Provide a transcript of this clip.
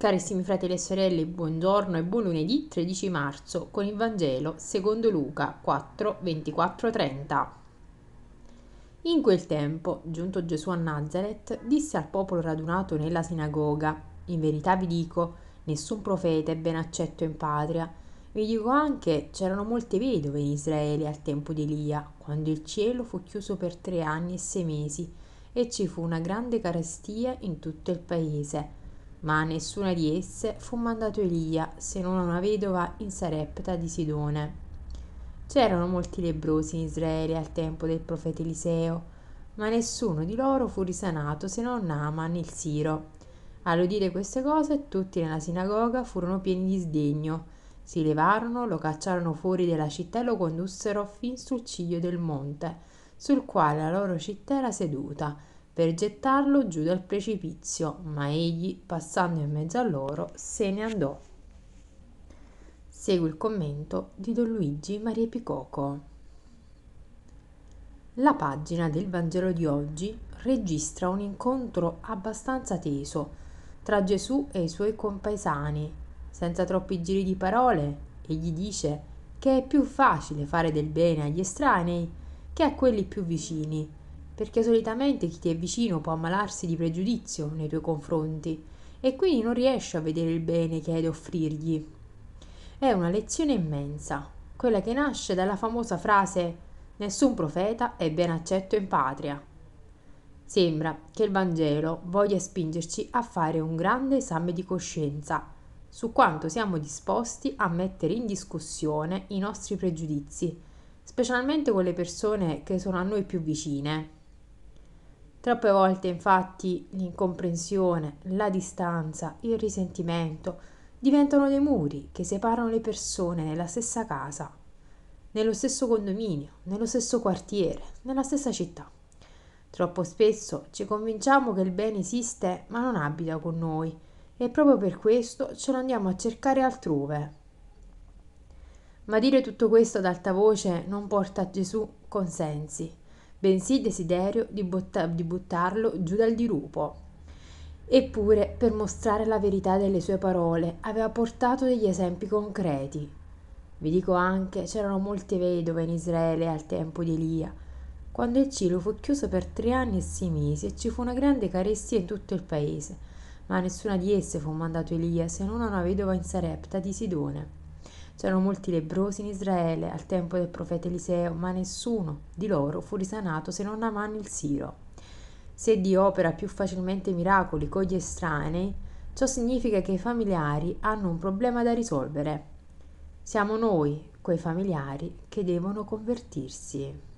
Carissimi fratelli e sorelle, buongiorno e buon lunedì 13 marzo con il Vangelo secondo Luca 4, 24, 30. In quel tempo, giunto Gesù a Nazareth, disse al popolo radunato nella sinagoga, in verità vi dico, nessun profeta è ben accetto in patria. Vi dico anche, c'erano molte vedove in Israele al tempo di Elia, quando il cielo fu chiuso per tre anni e sei mesi, e ci fu una grande carestia in tutto il paese ma a nessuna di esse fu mandato Elia se non a una vedova in Sarepta di Sidone. C'erano molti lebrosi in Israele al tempo del profeta Eliseo, ma nessuno di loro fu risanato se non Naaman il Siro. All'udire queste cose tutti nella sinagoga furono pieni di sdegno. Si levarono, lo cacciarono fuori della città e lo condussero fin sul ciglio del monte, sul quale la loro città era seduta, per gettarlo giù dal precipizio, ma egli, passando in mezzo a loro, se ne andò. Segue il commento di Don Luigi Maria Picoco. La pagina del Vangelo di oggi registra un incontro abbastanza teso tra Gesù e i suoi compaesani. Senza troppi giri di parole, egli dice che è più facile fare del bene agli estranei che a quelli più vicini perché solitamente chi ti è vicino può ammalarsi di pregiudizio nei tuoi confronti e quindi non riesci a vedere il bene che hai da offrirgli. È una lezione immensa, quella che nasce dalla famosa frase Nessun profeta è ben accetto in patria. Sembra che il Vangelo voglia spingerci a fare un grande esame di coscienza su quanto siamo disposti a mettere in discussione i nostri pregiudizi, specialmente con le persone che sono a noi più vicine Troppe volte infatti l'incomprensione, la distanza, il risentimento diventano dei muri che separano le persone nella stessa casa, nello stesso condominio, nello stesso quartiere, nella stessa città. Troppo spesso ci convinciamo che il bene esiste ma non abita con noi e proprio per questo ce lo andiamo a cercare altrove. Ma dire tutto questo ad alta voce non porta a Gesù consensi bensì desiderio di, botta- di buttarlo giù dal dirupo. Eppure, per mostrare la verità delle sue parole, aveva portato degli esempi concreti. Vi dico anche, c'erano molte vedove in Israele al tempo di Elia, quando il cielo fu chiuso per tre anni e sei mesi e ci fu una grande carestia in tutto il paese, ma a nessuna di esse fu mandato Elia se non a una vedova in Sarepta di Sidone. C'erano molti lebrosi in Israele al tempo del profeta Eliseo, ma nessuno di loro fu risanato se non Aman il Siro. Se Dio opera più facilmente miracoli con gli estranei, ciò significa che i familiari hanno un problema da risolvere. Siamo noi, quei familiari, che devono convertirsi.